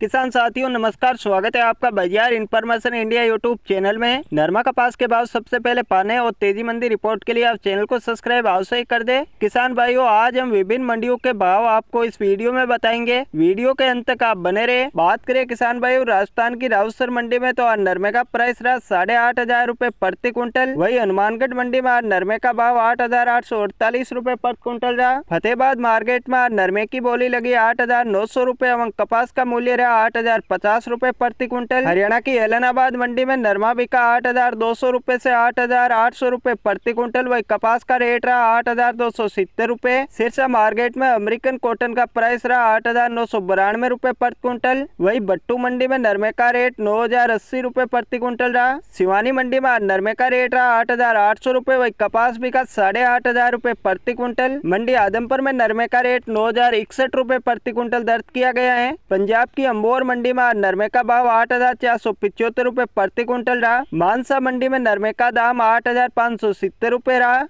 किसान साथियों नमस्कार स्वागत है आपका बाजार इन्फॉर्मेशन इंडिया यूट्यूब चैनल में नरमा कपास के भाव सबसे पहले पाने और तेजी मंदी रिपोर्ट के लिए आप चैनल को सब्सक्राइब अवश्य कर दे किसान भाइयों आज हम विभिन्न मंडियों के भाव आपको इस वीडियो में बताएंगे वीडियो के अंत तक आप बने रहे बात करें किसान भाइयों राजस्थान की राउसर मंडी में तो आज नरमे का प्राइस रहा साढ़े आठ हजार रूपए प्रति क्विंटल वही हनुमानगढ़ मंडी में आज नरमे का भाव आठ हजार आठ सौ अड़तालीस रूपए प्रति क्विंटल रहा फतेहबाद मार्केट में आज नरमे की बोली लगी आठ हजार नौ सौ रूपए एवं कपास का मूल्य रहा बिका आठ हजार पचास रूपए प्रति क्विंटल हरियाणा की एलनाबाद मंडी में नरमा बिका आठ हजार दो सौ रूपए ऐसी आठ हजार आठ सौ रूपए प्रति क्विंटल वही कपास का रेट रहा आठ हजार दो सौ सितर रूपए सिरसा मार्केट में अमेरिकन कॉटन का प्राइस रहा आठ हजार नौ सौ बिरानवे रूपए प्रति क्विंटल वही बट्टू मंडी में नरमे का रेट नौ हजार अस्सी रूपए प्रति क्विंटल रहा शिवानी मंडी में नरमे का रेट रहा आठ हजार आठ सौ रूपए वही कपास बिका साढ़े आठ हजार रूपए प्रति क्विंटल मंडी आदमपुर में नरमे का रेट नौ हजार इकसठ रूपए प्रति क्विंटल दर्ज किया गया है पंजाब की सिंबोर मंडी में नरमे का भाव आठ हजार चार सौ पिचहत्तर रूपए प्रति क्विंटल रहा मानसा मंडी में नरमे का दाम आठ हजार पाँच सौ सत्तर रूपए रहा